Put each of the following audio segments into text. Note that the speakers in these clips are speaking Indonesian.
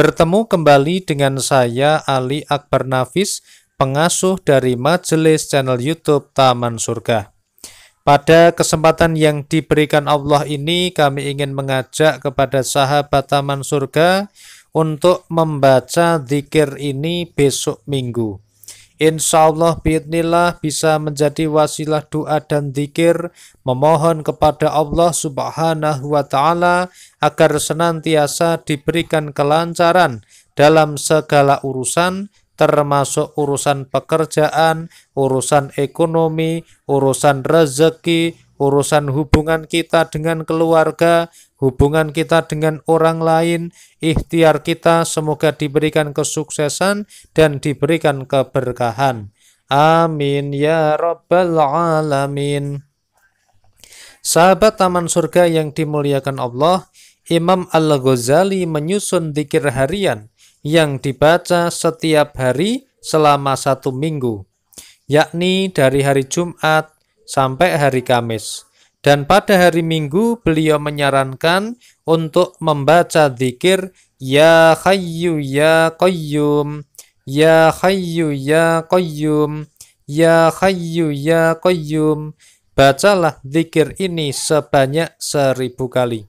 bertemu kembali dengan saya Ali Akbar Nafis, pengasuh dari majelis channel YouTube Taman Surga. Pada kesempatan yang diberikan Allah ini, kami ingin mengajak kepada sahabat Taman Surga untuk membaca zikir ini besok minggu. Insya Allah biidnillah bisa menjadi wasilah doa dan zikir memohon kepada Allah subhanahu wa ta'ala agar senantiasa diberikan kelancaran dalam segala urusan termasuk urusan pekerjaan, urusan ekonomi, urusan rezeki, urusan hubungan kita dengan keluarga, hubungan kita dengan orang lain, ikhtiar kita semoga diberikan kesuksesan dan diberikan keberkahan. Amin ya rabbal alamin. Sahabat Taman Surga yang dimuliakan Allah, Imam Al-Ghazali menyusun dikir harian yang dibaca setiap hari selama satu minggu, yakni dari hari Jumat sampai hari Kamis. Dan pada hari Minggu beliau menyarankan untuk membaca zikir Ya Hayyu Ya Qayyum Ya Hayyu Ya Qayyum Ya Hayyu Ya Qayyum Bacalah zikir ini sebanyak seribu kali.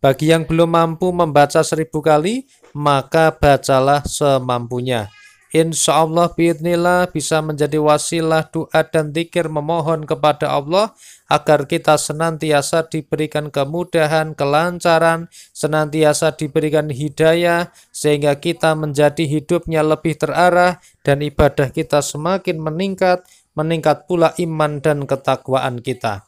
Bagi yang belum mampu membaca seribu kali, maka bacalah semampunya. Insya Allah biidnillah bisa menjadi wasilah doa dan zikir memohon kepada Allah agar kita senantiasa diberikan kemudahan, kelancaran, senantiasa diberikan hidayah sehingga kita menjadi hidupnya lebih terarah dan ibadah kita semakin meningkat, meningkat pula iman dan ketakwaan kita.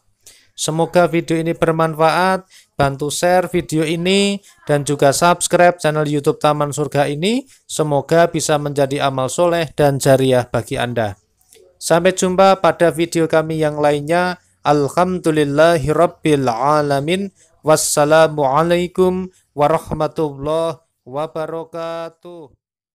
Semoga video ini bermanfaat bantu share video ini dan juga subscribe channel YouTube Taman Surga ini. Semoga bisa menjadi amal soleh dan jariah bagi Anda. Sampai jumpa pada video kami yang lainnya. Alhamdulillahirrabbilalamin. Wassalamualaikum warahmatullahi wabarakatuh.